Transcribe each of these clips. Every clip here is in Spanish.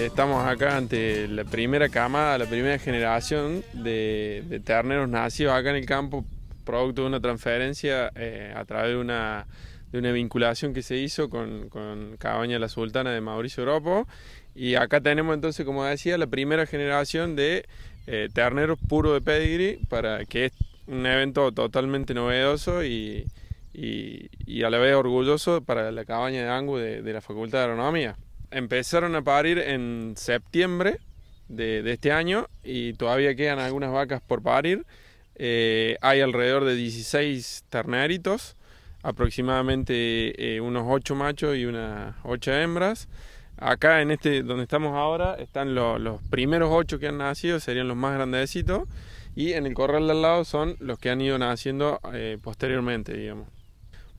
Eh, estamos acá ante la primera camada, la primera generación de, terneros nacidos acá en el campo, producto de una transferencia eh, a través de una, vinculación que se hizo con, Cabaña La Sultana de Mauricio europa Y acá tenemos entonces, como decía, la primera generación de eh, terneros puro de pedigree, para que es un evento totalmente novedoso y, a la vez orgulloso para la cabaña de Angu de, de la Facultad de Agronomía empezaron a parir en septiembre de, este año y todavía quedan algunas vacas por parir. Eh, hay alrededor de 16 terneritos, aproximadamente eh, unos 8 machos y unas 8 hembras. Acá en este donde estamos ahora están los primeros 8 que han nacido, serían los más grandecitos, y en el corral de al lado son los que han ido naciendo eh, posteriormente, digamos.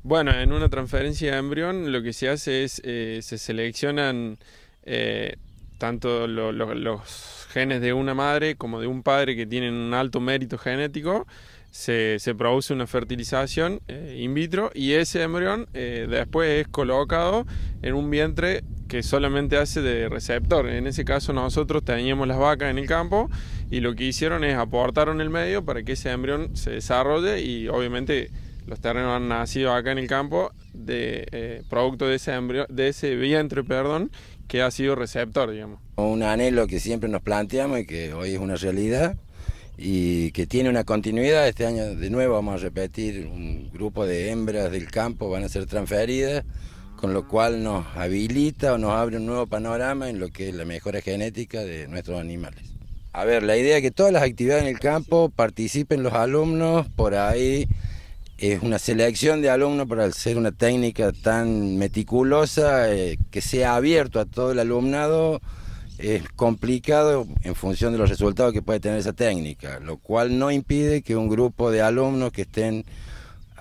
Bueno, en una transferencia de embrión lo que se hace es eh, se seleccionan eh, tanto los genes de una madre como de un padre que tienen un alto mérito genético. Se, produce una fertilización eh, in vitro y ese embrión después es colocado en un vientre que solamente hace de receptor. En ese caso nosotros teníamos las vacas en el campo y lo que hicieron es aportaron el medio para que ese embrión se desarrolle y obviamente los terrenos han nacido acá en el campo de eh, producto de ese, de ese vientre perdón, que ha sido receptor, digamos. Un anhelo que siempre nos planteamos y que hoy es una realidad y que tiene una continuidad. Este año de nuevo vamos a repetir un grupo de hembras del campo van a ser transferidas, con lo cual nos habilita o nos abre un nuevo panorama en lo que es la mejora genética de nuestros animales. A ver, la idea es que todas las actividades en el campo participen los alumnos por ahí es una selección de alumnos para ser una técnica tan meticulosa eh, que sea abierto a todo el alumnado es complicado en función de los resultados que puede tener esa técnica, lo cual no impide que un grupo de alumnos que estén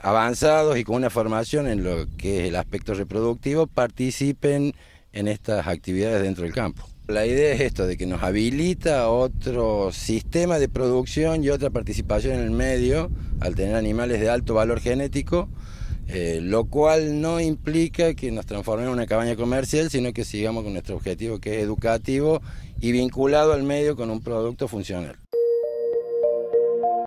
avanzados y con una formación en lo que es el aspecto reproductivo participen en estas actividades dentro del campo. La idea es esto, de que nos habilita otro sistema de producción y otra participación en el medio al tener animales de alto valor genético, eh, lo cual no implica que nos transformemos en una cabaña comercial, sino que sigamos con nuestro objetivo que es educativo y vinculado al medio con un producto funcional.